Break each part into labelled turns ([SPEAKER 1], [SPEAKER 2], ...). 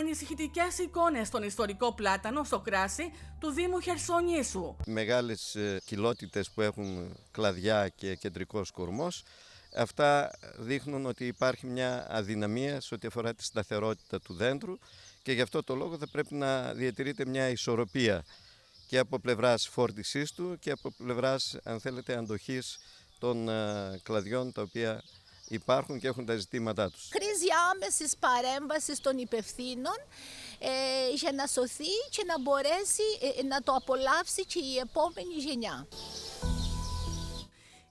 [SPEAKER 1] ανησυχητικές εικόνες στον ιστορικό πλάτανο στο κράσι του Δήμου Χερσονήσου.
[SPEAKER 2] Μεγάλες κοιλότητες που έχουν κλαδιά και κεντρικός κορμός. Αυτά δείχνουν ότι υπάρχει μια αδυναμία σε ό,τι αφορά τη σταθερότητα του δέντρου και γι' αυτό το λόγο θα πρέπει να διατηρείται μια ισορροπία και από πλευράς φόρτισής του και από πλευράς, αν θέλετε, των ε, κλαδιών τα οποία υπάρχουν και έχουν τα ζητήματά τους.
[SPEAKER 3] Χρήση άμεσης παρέμβασης των υπευθύνων ε, για να σωθεί και να μπορέσει ε, να το απολαύσει και η επόμενη γενιά.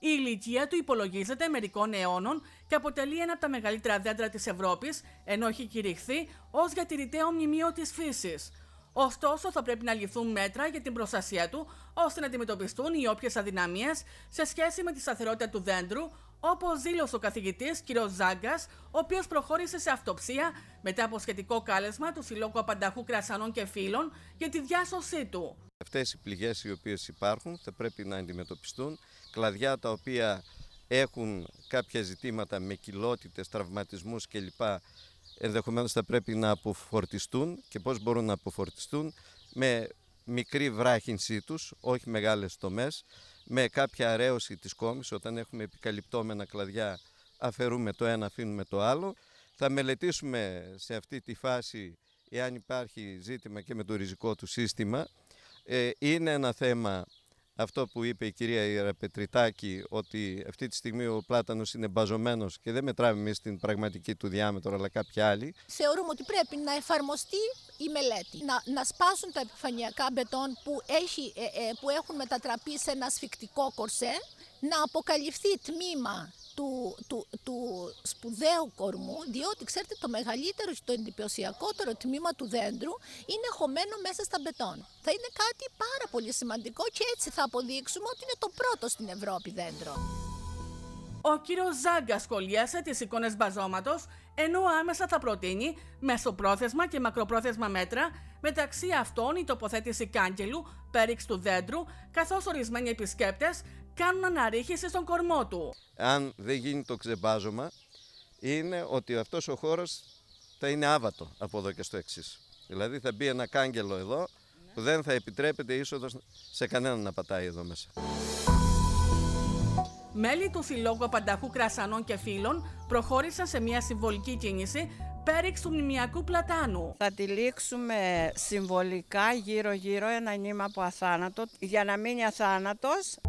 [SPEAKER 1] Η ηλικία του υπολογίζεται μερικών αιώνων και αποτελεί ένα από τα μεγαλύτερα δέντρα της Ευρώπης, ενώ έχει κηρυχθεί ως διατηρηταίο μνημείο της φύσης. Ωστόσο, θα πρέπει να ληφθούν μέτρα για την προστασία του, ώστε να αντιμετωπιστούν οι όποιες αδυναμίες σε σχέση με τη σταθερότητα του δέντρου, όπως δήλωσε ο καθηγητής κ. Ζάγκας, ο οποίος προχώρησε σε αυτοψία μετά από σχετικό κάλεσμα του Συλλόγου Απανταχού Κρασανών και Φίλων για τη διάσωσή του.
[SPEAKER 2] Αυτές οι πληγές οι οποίες υπάρχουν θα πρέπει να αντιμετωπιστούν. Κλαδιά τα οποία έχουν κάποια ζητήματα με κοιλότητες, τραυματισμούς κλπ ενδεχομένως θα πρέπει να αποφορτιστούν και πώς μπορούν να αποφορτιστούν με μικρή βράχυνσή τους, όχι μεγάλες τομές, με κάποια αρέωση της κόμης, όταν έχουμε επικαλυπτόμενα κλαδιά αφαιρούμε το ένα, αφήνουμε το άλλο. Θα μελετήσουμε σε αυτή τη φάση εάν υπάρχει ζήτημα και με το ριζικό του σύστημα. Ε, είναι ένα θέμα αυτό που είπε η κυρία Ιεραπετριτάκη ότι αυτή τη στιγμή ο πλάτανος είναι μπαζωμένος και δεν μετράμε εμείς την πραγματική του διάμετρο αλλά κάποια άλλη.
[SPEAKER 3] Θεωρούμε ότι πρέπει να εφαρμοστεί η μελέτη, να, να σπάσουν τα επιφανειακά μπετόν που, έχει, ε, ε, που έχουν μετατραπεί σε ένα σφιχτικό κορσέ, να αποκαλυφθεί τμήμα του, του, του σπουδαίου κορμού, διότι ξέρετε το μεγαλύτερο και το εντυπωσιακότερο τμήμα του δέντρου είναι χωμένο μέσα στα μπετόν. Θα είναι κάτι πάρα πολύ σημαντικό και έτσι θα αποδείξουμε ότι είναι το πρώτο στην Ευρώπη δέντρο.
[SPEAKER 1] Ο κύριος Ζάγκα σχολίασε τις εικόνες μπαζώματος, ενώ άμεσα θα προτείνει μεσοπρόθεσμα και μακροπρόθεσμα μέτρα, μεταξύ αυτών η τοποθέτηση κάγκελου, πέριξ του δέντρου, καθώς ορισμένοι επισκέπτες κάνουν αναρρίχηση στον κορμό του.
[SPEAKER 2] Αν δεν γίνει το ξεμπάζωμα, είναι ότι αυτός ο χώρος θα είναι άβατο από εδώ και στο εξής. Δηλαδή θα μπει ένα κάγκελο εδώ, δεν θα επιτρέπεται είσοδος σε κανέναν να πατάει εδώ μέσα.
[SPEAKER 1] Μέλη του Συλλόγου Πανταχού Κρασανών και Φίλων προχώρησαν σε μια συμβολική κίνηση πέριξ του μνημιακού πλατάνου. Θα τυλίξουμε συμβολικά γύρω-γύρω ένα νήμα από αθάνατο
[SPEAKER 2] για να μείνει αθάνατος.